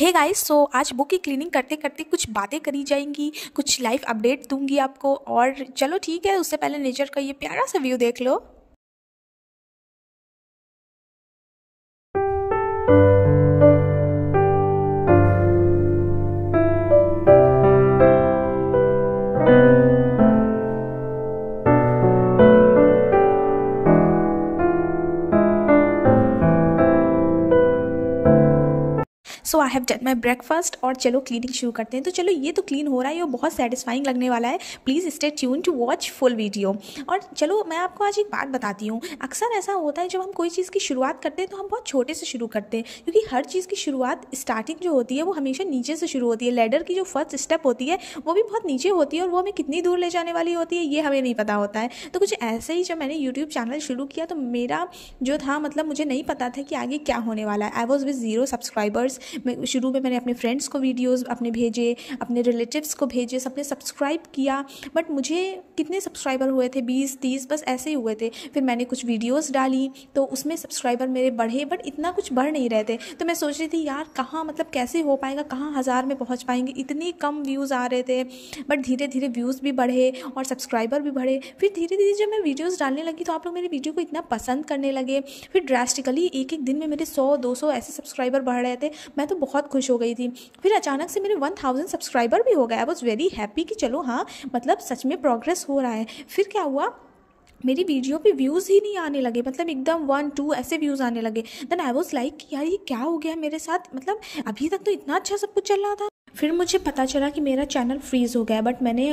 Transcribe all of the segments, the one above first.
hey guys so आज book की cleaning करते करते कुछ बातें करी जाएंगी कुछ लाइफ अपडेट दूंगी आपको और चलो ठीक है उससे पहले नेचर का ये प्यारा सा व्यू देख लो so I have had my breakfast और चलो क्लीनिंग शुरू करते हैं तो चलो ये तो क्लीन हो रहा है और बहुत सेटिस्फाइंग लगने वाला है please stay tune to watch full video और चलो मैं आपको आज एक बात बताती हूँ अक्सर ऐसा होता है जब हम कोई चीज़ की शुरुआत करते हैं तो हम बहुत छोटे से शुरू करते हैं क्योंकि हर चीज़ की शुरुआत स्टार्टिंग जो होती है वो हमेशा नीचे से शुरू होती है लेडर की जो फर्स्ट स्टेप होती है वो भी बहुत नीचे होती है और वो हमें कितनी दूर ले जाने वाली होती है ये हमें नहीं पता होता है तो कुछ ऐसे ही जब मैंने यूट्यूब चैनल शुरू किया तो मेरा जो था मतलब मुझे नहीं पता था कि आगे क्या होने वाला है I was with zero subscribers मैं शुरू में मैंने अपने फ्रेंड्स को वीडियोस अपने भेजे अपने रिलेटिव्स को भेजे सबने सब्सक्राइब किया बट मुझे कितने सब्सक्राइबर हुए थे बीस तीस बस ऐसे ही हुए थे फिर मैंने कुछ वीडियोस डाली तो उसमें सब्सक्राइबर मेरे बढ़े बट इतना कुछ बढ़ नहीं रहे थे तो मैं सोच रही थी यार कहाँ मतलब कैसे हो पाएगा कहाँ हज़ार में पहुँच पाएंगे इतने कम व्यूज़ आ रहे थे बट धीरे धीरे व्यूज़ भी बढ़े और सब्सक्राइबर भी बढ़े फिर धीरे धीरे जब मैं वीडियोज़ डालने लगी तो आप लोग मेरे वीडियो को इतना पसंद करने लगे फिर ड्रास्टिकली एक एक दिन में मेरे सौ दो सौ ऐसे सब्सक्राइबर बढ़ रहे थे मैं तो बहुत खुश हो गई थी फिर अचानक से मेरे वन थाउजेंड सब्सक्राइबर भी हो गया वॉज़ वेरी हैप्पी कि चलो हाँ मतलब सच में प्रोग्रेस हो रहा है फिर क्या हुआ मेरी वीडियो पे व्यूज़ ही नहीं आने लगे मतलब एकदम वन टू ऐसे व्यूज़ आने लगे देन आई वॉज लाइक यार ये क्या हो गया मेरे साथ मतलब अभी तक तो इतना अच्छा सब कुछ चल रहा था फिर मुझे पता चला कि मेरा चैनल फ्रीज़ हो गया बट मैंने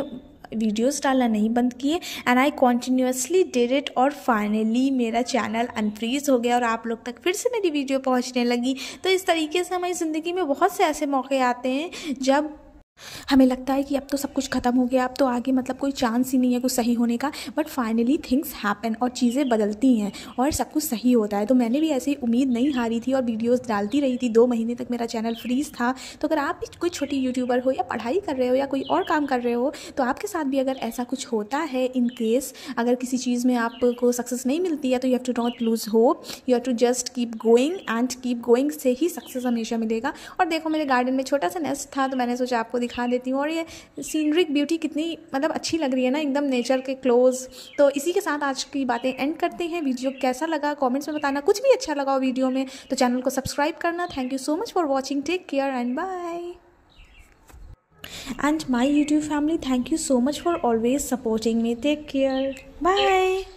वीडियोज़ डालना नहीं बंद किए and I continuously did it और फाइनली मेरा चैनल अनफ्रीज हो गया और आप लोग तक फिर से मेरी वीडियो पहुँचने लगी तो इस तरीके से हमारी ज़िंदगी में बहुत से ऐसे मौके आते हैं जब हमें लगता है कि अब तो सब कुछ ख़त्म हो गया अब तो आगे मतलब कोई चांस ही नहीं है कुछ सही होने का बट फाइनली थिंग्स हैपन और चीज़ें बदलती हैं और सब कुछ सही होता है तो मैंने भी ऐसी उम्मीद नहीं हारी थी और वीडियोस डालती रही थी दो महीने तक मेरा चैनल फ्रीज था तो अगर आप भी कोई छोटी यूट्यूबर हो या पढ़ाई कर रहे हो या कोई और काम कर रहे हो तो आपके साथ भी अगर ऐसा कुछ होता है इन केस अगर किसी चीज़ में आपको सक्सेस नहीं मिलती है तो you have to not lose hope you have to just keep going and keep going से ही सक्सेस हमेशा मिलेगा और देखो मेरे गार्डन में छोटा सा नेस्ट था तो मैंने सोचा आपको दिखा देती हूँ और ये सीनरिक ब्यूटी कितनी मतलब अच्छी लग रही है ना एकदम नेचर के क्लोज तो इसी के साथ आज की बातें एंड करते हैं वीडियो कैसा लगा कॉमेंट्स में बताना कुछ भी अच्छा लगा हो वीडियो में तो चैनल को सब्सक्राइब करना thank you so much for watching take care and bye and my YouTube family thank you so much for always supporting me take care bye